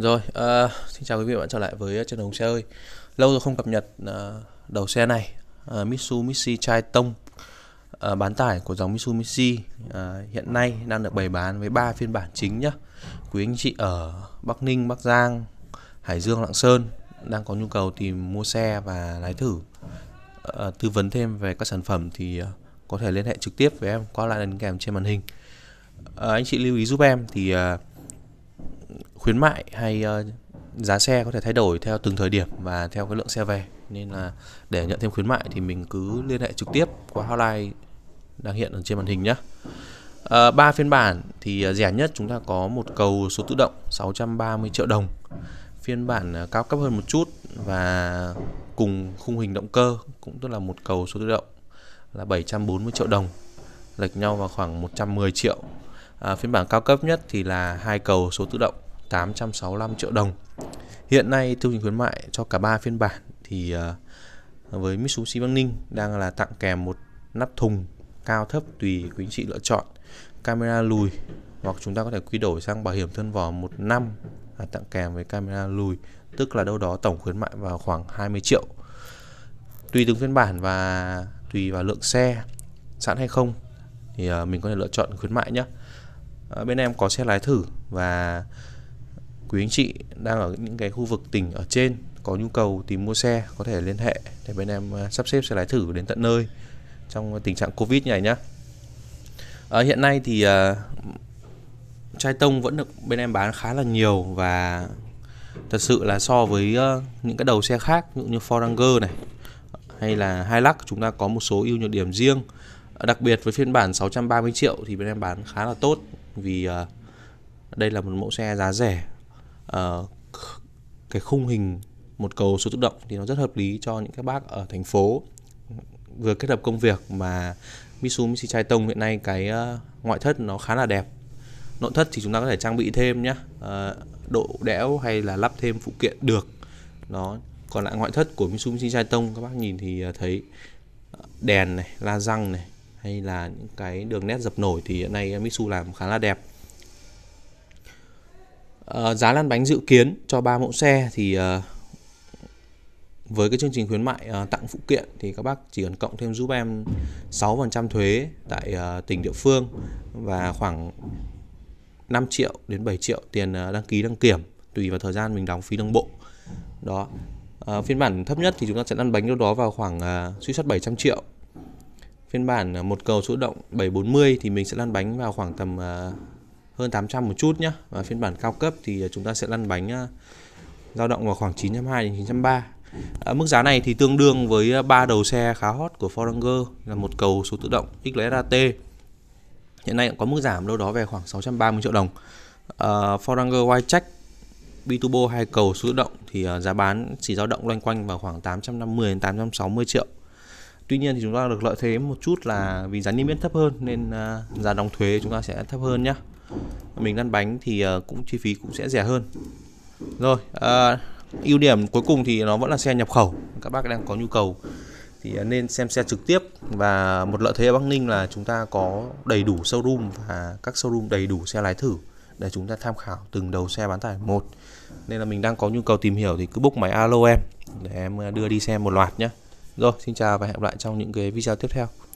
Rồi, uh, xin chào quý vị và bạn trở lại với chân Hồng Xe ơi Lâu rồi không cập nhật uh, đầu xe này uh, Mitsubishi Chai Tông uh, Bán tải của dòng Mitsubishi uh, Hiện nay đang được bày bán với 3 phiên bản chính nhé Quý anh chị ở Bắc Ninh, Bắc Giang, Hải Dương, Lạng Sơn Đang có nhu cầu tìm mua xe và lái thử uh, Tư vấn thêm về các sản phẩm thì uh, có thể liên hệ trực tiếp với em qua lại lần kèm trên màn hình uh, Anh chị lưu ý giúp em thì... Uh, khuyến mại hay uh, giá xe có thể thay đổi theo từng thời điểm và theo cái lượng xe về nên là để nhận thêm khuyến mại thì mình cứ liên hệ trực tiếp qua hotline đang hiện ở trên màn hình nhé ờ, Ba 3 phiên bản thì ờ, rẻ nhất chúng ta có một cầu số tự động 630 triệu đồng phiên bản cao cấp hơn một chút và cùng khung hình động cơ cũng tức là một cầu số tự động là 740 triệu đồng lệch nhau vào khoảng 110 triệu À, phiên bản cao cấp nhất thì là hai cầu số tự động 865 triệu đồng. Hiện nay chương trình khuyến mại cho cả ba phiên bản thì uh, với Mitsubishi Bắc Ninh đang là tặng kèm một nắp thùng cao thấp tùy quý anh chị lựa chọn, camera lùi hoặc chúng ta có thể quy đổi sang bảo hiểm thân vỏ một năm à, tặng kèm với camera lùi, tức là đâu đó tổng khuyến mại vào khoảng 20 triệu. Tùy từng phiên bản và tùy vào lượng xe sẵn hay không thì à, mình có thể lựa chọn khuyến mại nhé. Ờ, bên em có xe lái thử và quý anh chị đang ở những cái khu vực tỉnh ở trên có nhu cầu tìm mua xe có thể liên hệ để bên em ờ, sắp xếp xe lái thử đến tận nơi trong tình trạng covid này nhá à, hiện nay thì à, chai tông vẫn được bên em bán khá là nhiều và thật sự là so với uh, những cái đầu xe khác ví dụ như Ford Ranger này hay là Hilux chúng ta có một số ưu nhược điểm riêng đặc biệt với phiên bản 630 triệu thì bên em bán khá là tốt vì ờ, đây là một mẫu xe giá rẻ ờ, cái khung hình một cầu số tự động thì nó rất hợp lý cho những các bác ở thành phố vừa kết hợp công việc mà Mitsubishi Chai Tông hiện nay cái ờ, ngoại thất nó khá là đẹp nội thất thì chúng ta có thể trang bị thêm nhé độ đẽo hay là lắp thêm phụ kiện được nó còn lại ngoại thất của Mitsubishi Chai Tông các bác nhìn thì thấy đèn này la răng này hay là những cái đường nét dập nổi thì hiện nay Mitsu làm khá là đẹp à, giá lăn bánh dự kiến cho ba mẫu xe thì à, với cái chương trình khuyến mại à, tặng phụ kiện thì các bác chỉ cần cộng thêm giúp em 6% thuế tại à, tỉnh địa phương và khoảng 5 triệu đến 7 triệu tiền à, đăng ký đăng kiểm tùy vào thời gian mình đóng phí đồng bộ đó à, phiên bản thấp nhất thì chúng ta sẽ lăn bánh đâu đó vào khoảng à, suy suất 700 triệu phiên bản à, một cầu số động 740 thì mình sẽ lăn bánh vào khoảng tầm à, hơn 800 một chút nhé và phiên bản cao cấp thì à, chúng ta sẽ lăn bánh dao động vào khoảng 920 đến 930 mức giá này thì tương đương với ba đầu xe khá hot của Ford Ranger là một cầu số tự động XLSAT hiện nay cũng có mức giảm đâu đó về khoảng 630 triệu đồng à, Ford Ranger Wildtrak biturbo hai cầu số tự động thì giá bán chỉ dao động loanh quanh vào khoảng 850 đến 860 triệu tuy nhiên thì chúng ta được lợi thế một chút là ừ. vì giá niêm yết thấp hơn nên à, giá đóng thuế chúng ta sẽ thấp hơn nhá mình lăn bánh thì à, cũng chi phí cũng sẽ rẻ hơn rồi à, ưu điểm cuối cùng thì nó vẫn là xe nhập khẩu các bác đang có nhu cầu thì nên xem xe trực tiếp và một lợi thế ở Bắc Ninh là chúng ta có đầy đủ showroom và các showroom đầy đủ xe lái thử để chúng ta tham khảo từng đầu xe bán tải một nên là mình đang có nhu cầu tìm hiểu thì cứ bốc máy alo em để em à, đưa đi xem một loạt nhé rồi, xin chào và hẹn gặp lại trong những cái video tiếp theo.